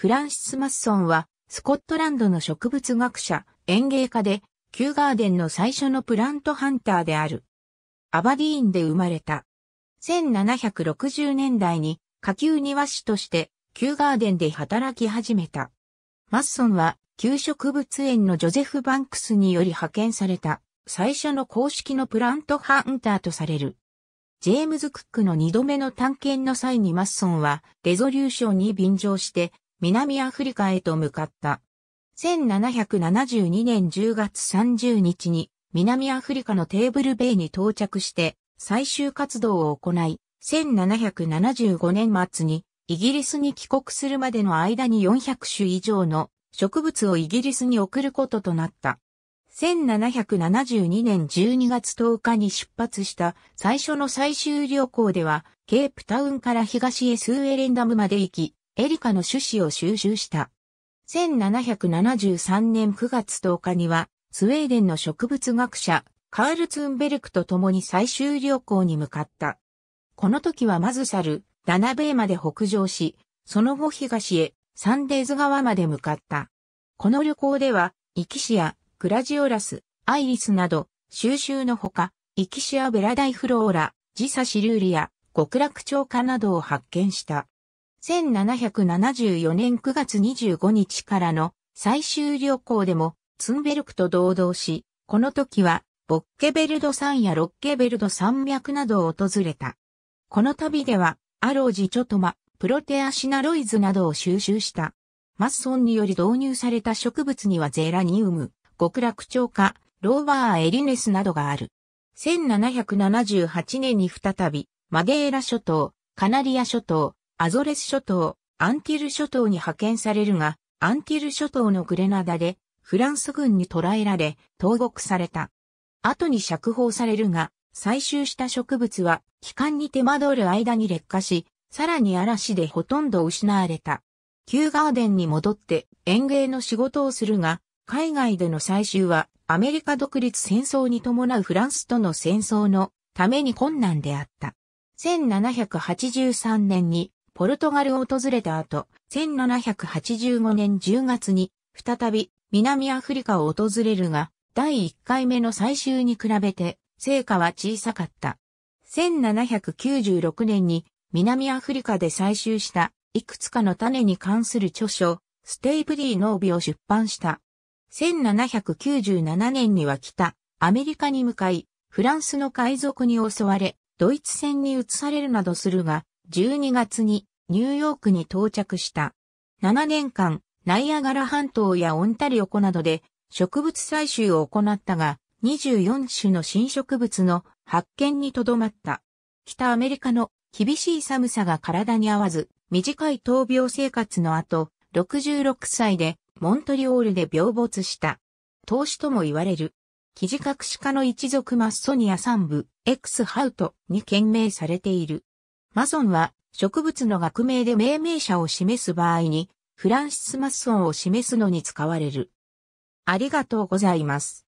フランシス・マッソンは、スコットランドの植物学者、園芸家で、キューガーデンの最初のプラントハンターである。アバディーンで生まれた。1760年代に下級庭師としてキューガーデンで働き始めた。マッソンは、旧植物園のジョゼフ・バンクスにより派遣された、最初の公式のプラントハンターとされる。ジェームズ・クックの二度目の探検の際にマッソンは、レゾリューションに便乗して、南アフリカへと向かった。1772年10月30日に南アフリカのテーブルベイに到着して最終活動を行い、1775年末にイギリスに帰国するまでの間に400種以上の植物をイギリスに送ることとなった。1772年12月10日に出発した最初の最終旅行では、ケープタウンから東へスーエレンダムまで行き、エリカの趣旨を収集した。1773年9月10日には、スウェーデンの植物学者、カールツンベルクと共に最終旅行に向かった。この時はまずサル、ダナベーまで北上し、その後東へ、サンデーズ川まで向かった。この旅行では、イキシア、グラジオラス、アイリスなど、収集のほか、イキシアベラダイフローラ、ジサシルーリア、極楽鳥化などを発見した。1774年9月25日からの最終旅行でもツンベルクと同道し、この時はボッケベルド山やロッケベルド山脈などを訪れた。この旅ではアロージ・チョトマ、プロテアシナロイズなどを収集した。マッソンにより導入された植物にはゼラニウム、極楽鳥花、ローバーエリネスなどがある。1778年に再び、マデーラ諸島、カナリア諸島、アゾレス諸島、アンティル諸島に派遣されるが、アンティル諸島のグレナダでフランス軍に捕らえられ、投獄された。後に釈放されるが、採集した植物は、帰還に手間取る間に劣化し、さらに嵐でほとんど失われた。旧ガーデンに戻って園芸の仕事をするが、海外での採集はアメリカ独立戦争に伴うフランスとの戦争のために困難であった。1783年にポルトガルを訪れた後、1785年10月に、再び南アフリカを訪れるが、第1回目の最終に比べて、成果は小さかった。1796年に南アフリカで採集したいくつかの種に関する著書、ステイブリーの帯を出版した。1797年には北、アメリカに向かい、フランスの海賊に襲われ、ドイツ戦に移されるなどするが、12月にニューヨークに到着した。7年間、ナイアガラ半島やオンタリオ湖などで植物採集を行ったが、24種の新植物の発見にとどまった。北アメリカの厳しい寒さが体に合わず、短い闘病生活の後、66歳でモントリオールで病没した。投資とも言われる。記事隠し家の一族マッソニア3部、X ハウトに懸命されている。マソンは植物の学名で命名者を示す場合に、フランシス・マッソンを示すのに使われる。ありがとうございます。